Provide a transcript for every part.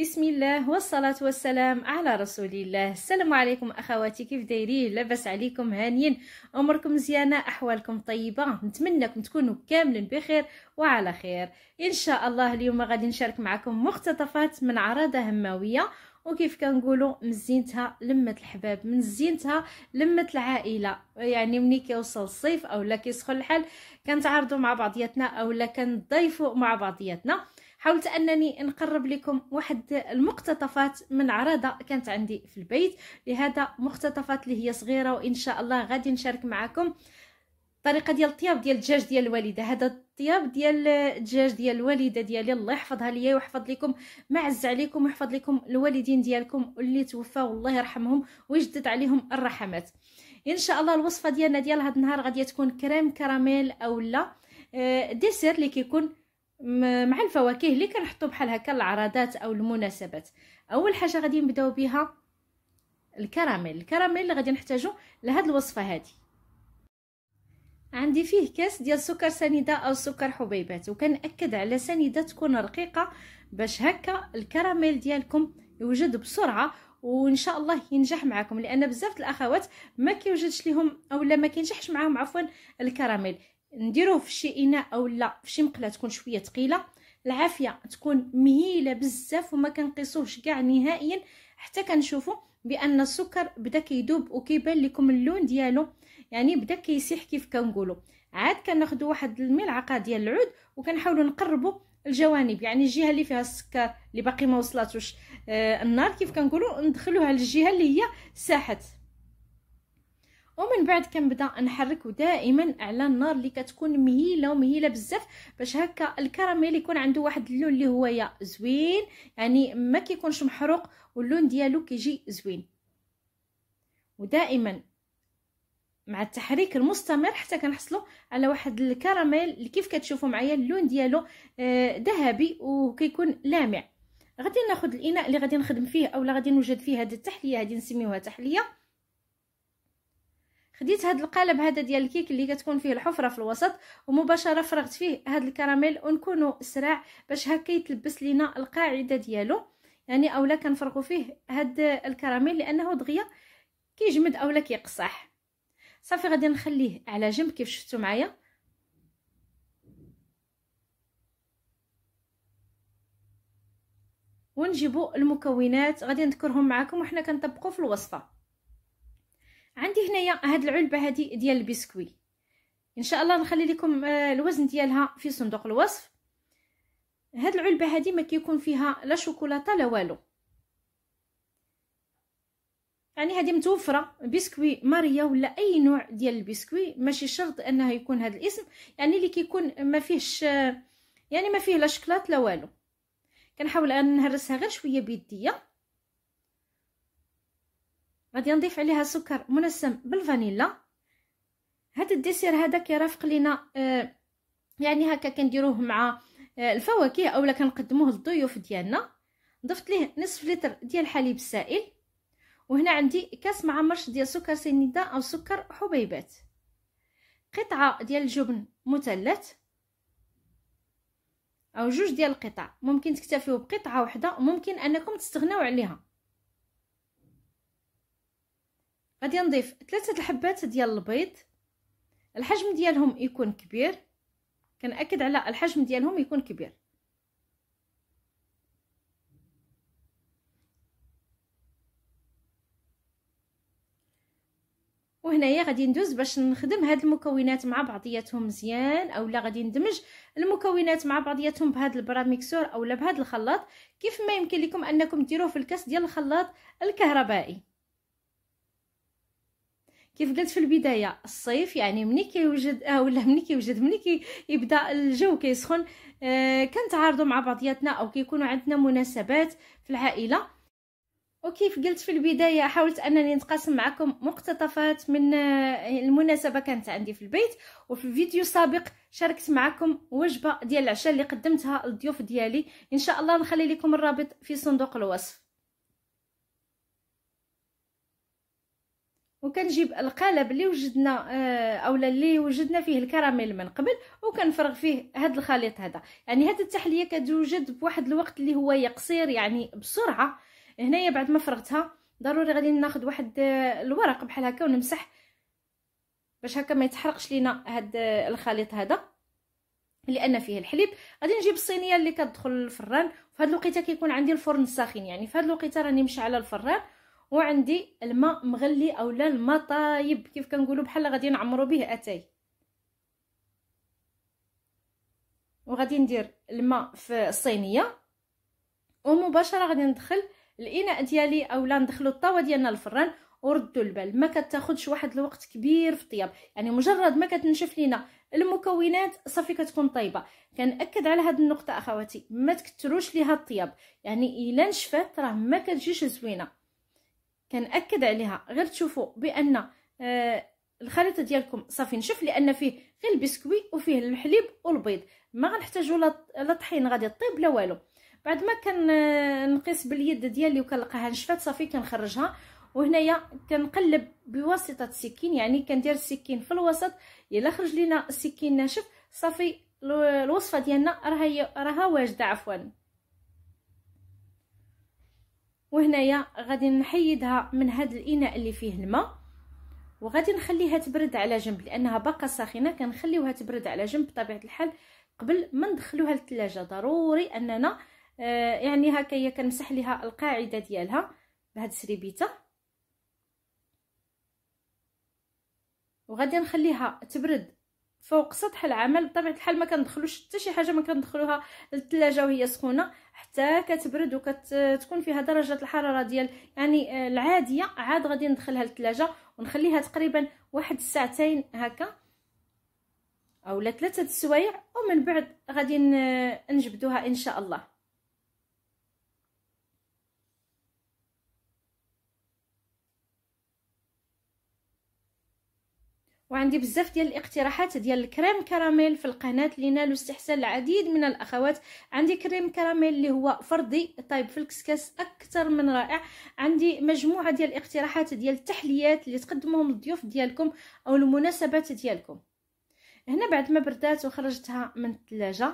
بسم الله والصلاة والسلام على رسول الله السلام عليكم أخواتي كيف دايرين لاباس عليكم هانيين أمركم مزيانة أحوالكم طيبة نتمنىكم تكونوا كاملين بخير وعلى خير إن شاء الله اليوم غادي نشارك معكم مقتطفات من عراضة هماوية وكيف كنقولوا من زينتها لمة الحباب من زينتها لمة العائلة يعني ملي كيوصل الصيف اولا كيسخن الحال كنتعارضوا مع بعضياتنا اولا كنضيفوا مع بعضياتنا حاولت انني نقرب لكم واحد المقتطفات من عرضه كانت عندي في البيت لهذا مقتطفات اللي هي صغيره وان شاء الله غادي نشارك معكم طريقه ديال الطياب ديال الدجاج ديال الوالده هذا الطياب ديال الدجاج ديال الوالده ديالي الله يحفظها ليا ويحفظ لكم ما عز عليكم ويحفظ لكم الوالدين ديالكم اللي توفاو الله يرحمهم ويجدد عليهم الرحمات ان شاء الله الوصفه ديالنا ديال هذا النهار غادي تكون كريم كراميل اولا آه، ديسير اللي كيكون مع الفواكه اللي كنحطو بحال هكا العرضات او المناسبات اول حاجه غادي نبداو بها الكراميل الكراميل اللي غادي نحتاجو لهاد الوصفه هادي عندي فيه كاس ديال سكر سنيده او سكر حبيبات وكنأكد على سنيده تكون رقيقه باش هكا الكراميل ديالكم يوجد بسرعه وان شاء الله ينجح معكم لان بزاف الاخوات ما كيوجدش ليهم اولا ما كينجحش معاهم عفوا الكراميل نديروه في شي اناء اولا في شي مقله تكون شويه ثقيله العافيه تكون مهيله بزاف وما كنقيسوهش كاع نهائيا حتى كنشوفوا بان السكر بدا كيذوب وكيبان لكم اللون ديالو يعني بدا كيسيح كيف كنقولوا عاد كناخذوا واحد الملعقه ديال العود وكنحاولوا نقربوا الجوانب يعني الجهه اللي فيها السكر اللي باقي ما وصلاتوش آه النار كيف كنقولوا ندخلوها للجهه اللي هي ساحت ومن بعد كنبدا نحرك دائما على النار اللي كتكون مهيله ومهيله بزاف باش هكا الكراميل يكون عنده واحد اللون اللي هو يا زوين يعني ما كيكونش محروق واللون ديالو كيجي زوين ودائما مع التحريك المستمر حتى كنحصلوا على واحد الكراميل اللي كيف كتشوفوا معايا اللون ديالو آه، ذهبي وكيكون لامع غادي ناخذ الاناء اللي غادي نخدم فيه اولا غادي نوجد فيه هذه التحليه هذه نسميوها تحليه خديت هذا القالب هذا ديال الكيك اللي كتكون فيه الحفره في الوسط ومباشره فرغت فيه هذا الكراميل ونكونوا سراع باش هكا يتلبس لينا القاعده ديالو يعني اولا كنفرغوا فيه هذا الكراميل لانه دغيا كيجمد اولا كيقصح صافي غادي نخليه على جنب كيف شفتوا معايا ونجيبوا المكونات غادي نذكرهم معكم وحنا كنطبقوا في الوصفه عندي هنايا هاد العلبه هادي ديال البسكوي ان شاء الله نخلي لكم آه، الوزن ديالها في صندوق الوصف هاد العلبه هادي ما كيكون فيها لا شوكولاته لا والو يعني هادي متوفره بسكوي ماريا ولا اي نوع ديال البسكوي ماشي شرط انه يكون هاد الاسم يعني اللي كيكون ما فيهش آه، يعني ما فيه لا شكلاط لا والو كنحاول ان نهرسها غير شويه بيديه غادي نضيف عليها سكر منسم بالفانيلا هذا الديسير هذا كيرافق لينا آه يعني هكا كنديروه مع آه الفواكه اولا كنقدموه للضيوف ديالنا ضفت ليه نصف لتر ديال الحليب السائل وهنا عندي كاس معمرش ديال سكر سنيده او سكر حبيبات قطعه ديال الجبن مثلث او جوج ديال القطع ممكن تكتفيو بقطعه واحده ممكن انكم تستغناو عليها غادي نضيف ثلاثه الحبات ديال البيض الحجم ديالهم يكون كبير كنأكد على الحجم ديالهم يكون كبير وهنايا غادي ندوز باش نخدم هاد المكونات مع بعضياتهم مزيان اولا غادي ندمج المكونات مع بعضياتهم بهاد البراميكسور اولا بهاد الخلاط كيف ما يمكن لكم انكم ديروه في الكاس ديال الخلاط الكهربائي كيف قلت في البدايه الصيف يعني ملي كيوجد اه ولا ملي كيوجد ملي كي يبدا الجو كيسخن آه كنتعارضوا مع بعضياتنا او كيكونوا عندنا مناسبات في العائله وكيف قلت في البدايه حاولت انني نتقاسم معكم مقتطفات من آه، المناسبه كانت عندي في البيت وفي فيديو سابق شاركت معكم وجبه ديال العشاء اللي قدمتها للضيوف ديالي ان شاء الله نخلي لكم الرابط في صندوق الوصف وكنجيب القالب اللي وجدنا آه، اولا اللي وجدنا فيه الكراميل من قبل وكنفرغ فيه هاد الخليط هذا يعني هاد التحليه كتوجد بواحد الوقت اللي هو قصير يعني بسرعه هنايا بعد ما فرغتها ضروري غادي ناخذ واحد آه، الورق بحال هكا ونمسح باش هكا ما يتحرقش لينا هاد آه، الخليط هذا لان فيه الحليب غادي نجيب الصينيه اللي كتدخل للفران في هذه الوقيته كيكون عندي الفرن ساخن يعني في هذه الوقيته راني مشعله الفران وعندي الماء مغلي اولا الماء طايب كيف كنقولوا بحال غادي نعمرو به اتاي وغادي ندير الماء في الصينيه ومباشره غادي ندخل الاناء ديالي اولا ندخلو الطاوه ديالنا الفران وردوا البال ما كتاخذش واحد الوقت كبير في الطياب يعني مجرد ما كتنشف لينا المكونات صافي كتكون طيبه كنأكد على هذه النقطه اخواتي ما تكتروش ليها الطياب يعني الا نشفات راه ما كتجيش زوينه كنأكد عليها غير تشوفوا بأن آه الخليط ديالكم صافي نشف لان فيه غير البسكوي وفيه الحليب والبيض ما غنحتاجو لا طحين غادي طيب لا والو بعد ما كنقيس آه، باليد ديالي وكنلقاها نشفات صافي كنخرجها وهنايا كنقلب بواسطه السكين يعني كندير السكين في الوسط الا خرج لينا السكين ناشف صافي الوصفه ديالنا هي راها واجده عفوا وهنايا غادي نحيدها من هذا الاناء اللي فيه الماء وغادي نخليها تبرد على جنب لانها باقا ساخنه كنخليوها تبرد على جنب بطبيعه الحال قبل ما ندخلوها للثلاجه ضروري اننا آه يعني هكايا كنمسح ليها القاعده ديالها بهاد السريبيته وغادي نخليها تبرد فوق سطح العمل بطبيعه الحال ما كندخلوش حتى شي حاجه ما كندخلوها للثلاجه وهي سخونه حتى كتبرد وكتكون فيها درجه الحراره ديال يعني آه، العاديه عاد غادي ندخلها للثلاجه ونخليها تقريبا واحد ساعتين هكا اولا ثلاثه السوايع ومن بعد غادي نجبدوها ان شاء الله وعندي بزاف ديال الاقتراحات ديال الكريم كراميل في القناه اللي نالوا استحسان العديد من الاخوات عندي كريم كراميل اللي هو فردي طايب في الكسكاس اكثر من رائع عندي مجموعه ديال الاقتراحات ديال التحليات اللي تقدموهم الضيوف ديالكم او المناسبات ديالكم هنا بعد ما بردات وخرجتها من الثلاجه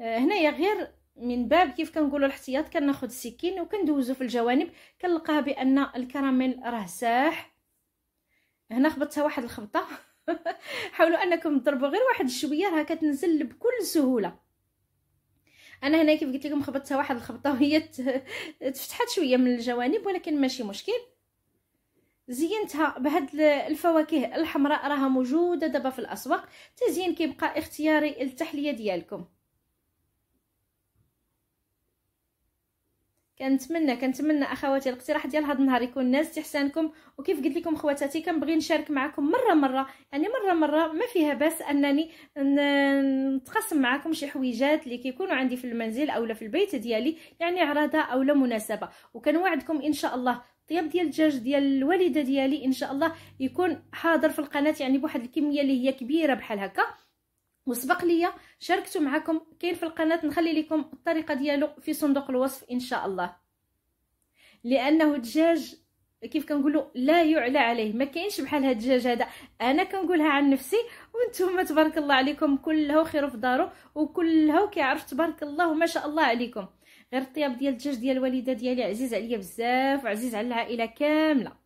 آه، هنايا غير من باب كيف كنقولوا الاحتياط كناخذ السكين وكندوزو في الجوانب كنلقاها بان الكراميل راه ساح هنا خبطتها واحد الخبطه حاولوا انكم تضربوا غير واحد الشويه راه كتنزل بكل سهوله انا هنا كيف قلت لكم خبطتها واحد الخبطه وهي تفتحت شويه من الجوانب ولكن ماشي مشكل زينتها بهاد الفواكه الحمراء راها موجوده دابا في الاسواق التزيين كيبقى اختياري التحليه ديالكم كنتمنى كنتمنى اخواتي الاقتراح ديال هذا النهار يكون ناس استحسانكم وكيف قلت لكم خواتاتي كنبغي نشارك معكم مره مره يعني مره مره ما فيها باس انني نتقاسم معكم شي حويجات اللي كيكونوا عندي في المنزل اولا في البيت ديالي يعني عراضه اولا مناسبه وكنوعدكم ان شاء الله الطياب ديال الدجاج ديال الوالده ديالي ان شاء الله يكون حاضر في القناه يعني بواحد الكميه اللي هي كبيره بحال هكا وسبق ليا شاركته معكم كاين في القناه نخلي لكم الطريقه ديالو في صندوق الوصف ان شاء الله لانه دجاج كيف كنقولوا لا يعلى عليه ما كاينش بحال هذا الدجاج هذا انا كنقولها عن نفسي وانتم تبارك الله عليكم كلها خير في دارو وكلها كيعرف تبارك الله وما شاء الله عليكم غير الطياب ديال الدجاج ديال الوالده ديالي عزيز عليا بزاف وعزيز على العائله كامله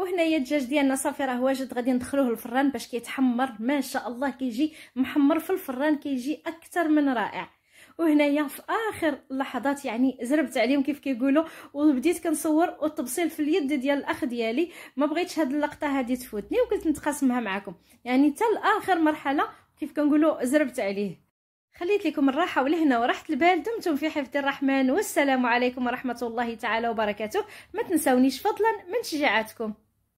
وهنايا الدجاج ديالنا صافي راه واجد غادي ندخلوه الفران باش كيتحمر ما شاء الله كيجي محمر في الفران كيجي اكثر من رائع وهنايا في اخر اللحظات يعني زربت عليهم كيف كيقولوا وبديت كنصور والتبصيل في اليد ديال الاخ ديالي ما بغيتش هاد اللقطه هادي تفوتني وقلت نتقاسمها معكم يعني حتى لاخر مرحله كيف كنقولوا زربت عليه خليت لكم الراحة ولهنا وراحت البال دمتم في حفظ الرحمن والسلام عليكم ورحمة الله تعالى وبركاته ما تنسونيش فضلا من شجاعتكم